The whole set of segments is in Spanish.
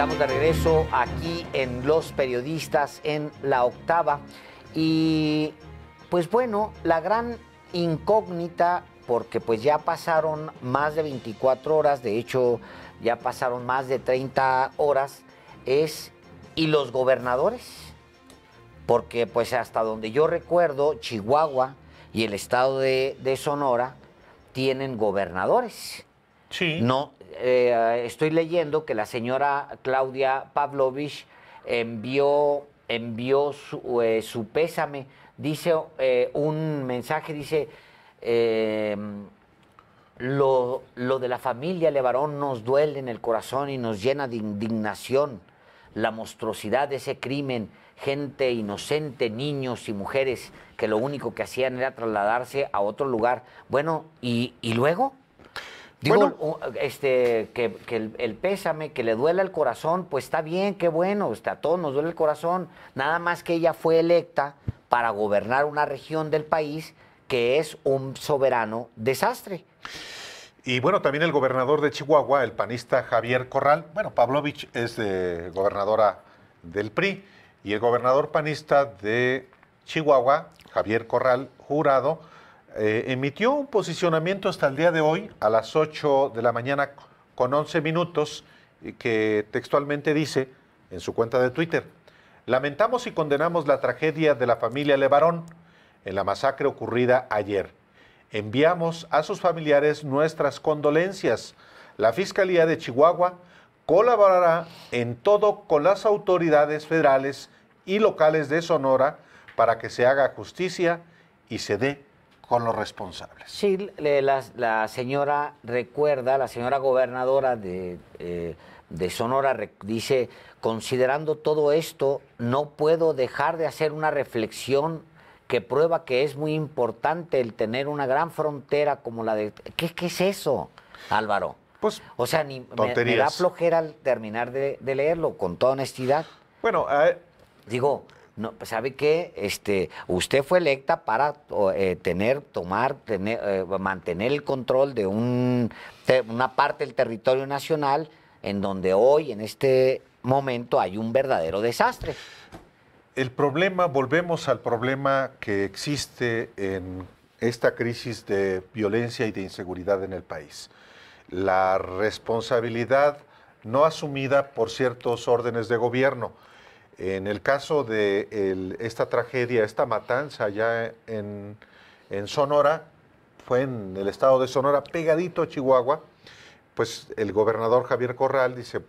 Estamos de regreso aquí en Los Periodistas en la octava. Y pues bueno, la gran incógnita, porque pues ya pasaron más de 24 horas, de hecho ya pasaron más de 30 horas, es ¿y los gobernadores? Porque pues hasta donde yo recuerdo, Chihuahua y el estado de, Sonora tienen gobernadores. No, eh, estoy leyendo que la señora Claudia Pavlovich envió, envió su, eh, pésame, dice eh, un mensaje, dice, em, lo, de la familia Levarón nos duele en el corazón y nos llena de indignación la monstruosidad de ese crimen, gente inocente, niños y mujeres que lo único que hacían era trasladarse a otro lugar. Bueno, ¿y, y luego? Digo, bueno, este, que, el, pésame, que le duela el corazón, pues está bien, qué bueno, está, a todos nos duele el corazón. Nada más que ella fue electa para gobernar una región del país que es un soberano desastre. Y bueno, también el gobernador de Chihuahua, el panista Javier Corral, bueno, Pavlovich es gobernadora del PRI, y el gobernador panista de Chihuahua, Javier Corral Jurado, eh, emitió un posicionamiento hasta el día de hoy, a las 8 de la mañana con 11 minutos, que textualmente dice en su cuenta de Twitter, lamentamos y condenamos la tragedia de la familia Levarón en la masacre ocurrida ayer. Enviamos a sus familiares nuestras condolencias. La Fiscalía de Chihuahua colaborará en todo con las autoridades federales y locales de Sonora para que se haga justicia y se dé con los responsables. Sí, la, señora recuerda, la señora gobernadora de, eh, Sonora dice, considerando todo esto, no puedo dejar de hacer una reflexión que prueba que es muy importante el tener una gran frontera como la de... ¿Qué, es eso, Álvaro? Pues, o sea, ni, me, da flojera al terminar de, leerlo, con toda honestidad. Bueno, digo, pues, ¿sabe qué? Este, usted fue electa para eh, tener, tomar, tener, eh, mantener el control de una parte del territorio nacional en donde hoy, en este momento, hay un verdadero desastre. El problema, volvemos al problema que existe en esta crisis de violencia y de inseguridad en el país. La responsabilidad no asumida por ciertos órdenes de gobierno en el caso de esta tragedia, esta matanza allá en, Sonora, fue en el estado de Sonora, pegadito a Chihuahua, pues el gobernador Javier Corral dice,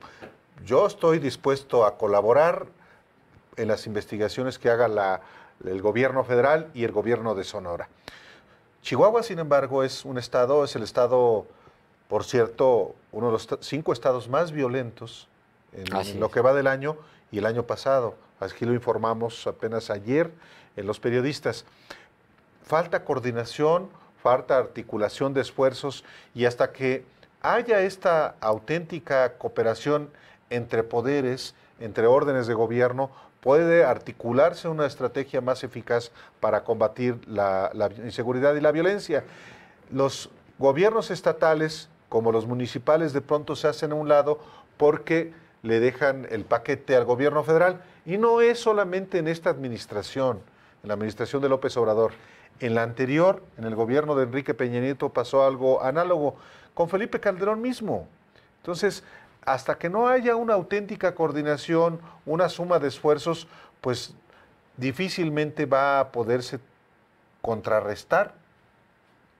yo estoy dispuesto a colaborar en las investigaciones que haga la, el gobierno federal y el gobierno de Sonora. Chihuahua, sin embargo, es un estado, es el estado, por cierto, uno de los cinco estados más violentos en lo que va del año y el año pasado. Así lo informamos apenas ayer en los periodistas. Falta coordinación, falta articulación de esfuerzos y hasta que haya esta auténtica cooperación entre poderes, entre órdenes de gobierno, puede articularse una estrategia más eficaz para combatir la, la, inseguridad y la violencia. Los gobiernos estatales, como los municipales, de pronto se hacen a un lado porque le dejan el paquete al gobierno federal. Y no es solamente en esta administración, en la administración de López Obrador. En la anterior, en el gobierno de Enrique Peña Nieto, pasó algo análogo con Felipe Calderón mismo. Entonces, hasta que no haya una auténtica coordinación, una suma de esfuerzos, pues difícilmente va a poderse contrarrestar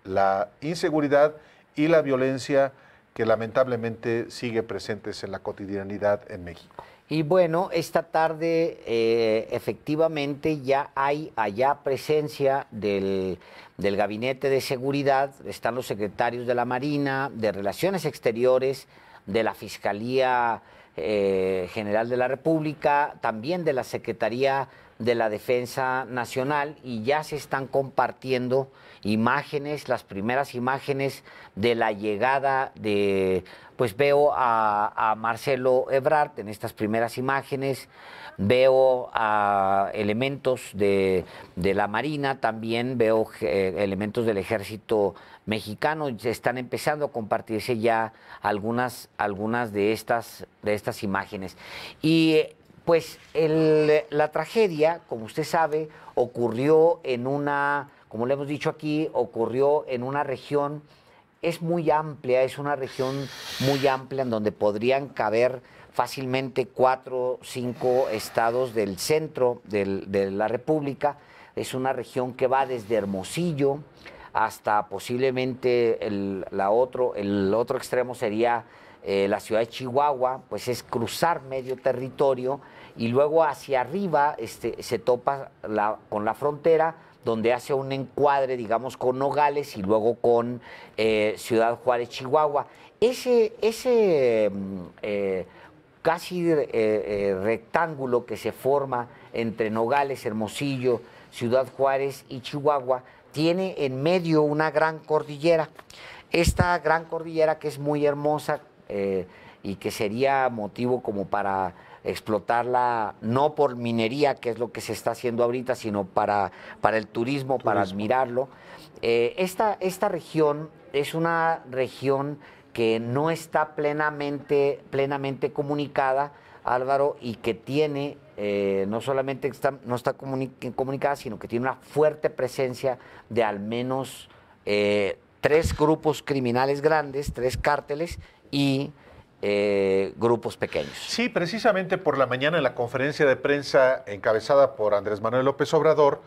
la inseguridad y la violencia que lamentablemente sigue presentes en la cotidianidad en México. Y bueno, esta tarde eh, efectivamente ya hay allá presencia del, Gabinete de Seguridad, están los secretarios de la Marina, de Relaciones Exteriores, de la Fiscalía eh, General de la República, también de la Secretaría de la Defensa Nacional y ya se están compartiendo imágenes, las primeras imágenes de la llegada de, pues veo a, Marcelo Ebrard en estas primeras imágenes, veo a elementos de, de la Marina también, veo eh, elementos del Ejército Mexicano, están empezando a compartirse ya algunas, algunas de, estas, de estas imágenes. Y pues la tragedia, como usted sabe, ocurrió en una, como le hemos dicho aquí, ocurrió en una región, es muy amplia, es una región muy amplia en donde podrían caber fácilmente cuatro, cinco estados del centro de la República. Es una región que va desde Hermosillo, hasta posiblemente el, otro, extremo sería eh, la ciudad de Chihuahua, pues es cruzar medio territorio y luego hacia arriba este, se topa con la frontera donde hace un encuadre, digamos, con Nogales y luego con eh, Ciudad Juárez, Chihuahua. Ese, ese mm, eh, casi rectángulo que se forma entre Nogales, Hermosillo, Ciudad Juárez y Chihuahua, tiene en medio una gran cordillera. Esta gran cordillera que es muy hermosa eh, y que sería motivo como para explotarla no por minería, que es lo que se está haciendo ahorita, sino para, el turismo, para admirarlo. Eh, esta, esta región es una región que no está plenamente, plenamente comunicada Álvaro, y que tiene, eh, no solamente está, no está comunicada, sino que tiene una fuerte presencia de al menos eh, tres grupos criminales grandes, tres cárteles y eh, grupos pequeños. Sí, precisamente por la mañana en la conferencia de prensa encabezada por Andrés Manuel López Obrador,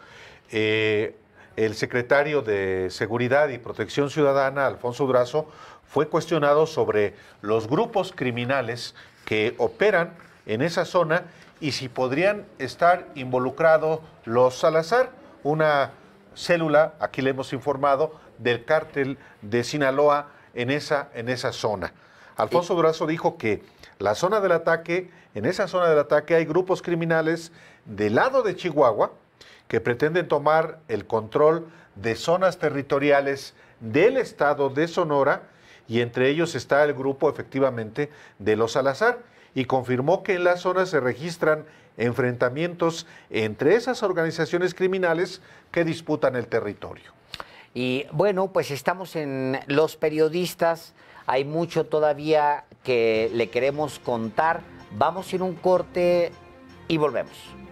el secretario de Seguridad y Protección Ciudadana, Alfonso Durazo, fue cuestionado sobre los grupos criminales que operan en esa zona y si podrían estar involucrados los Salazar, una célula, aquí le hemos informado, del cártel de Sinaloa en esa, en esa zona. Alfonso Durazo dijo que la zona del ataque, en esa zona del ataque hay grupos criminales del lado de Chihuahua que pretenden tomar el control de zonas territoriales del estado de Sonora y entre ellos está el grupo efectivamente de los Salazar, y confirmó que en la zona se registran enfrentamientos entre esas organizaciones criminales que disputan el territorio. Y bueno, pues estamos en los periodistas, hay mucho todavía que le queremos contar. Vamos en un corte y volvemos.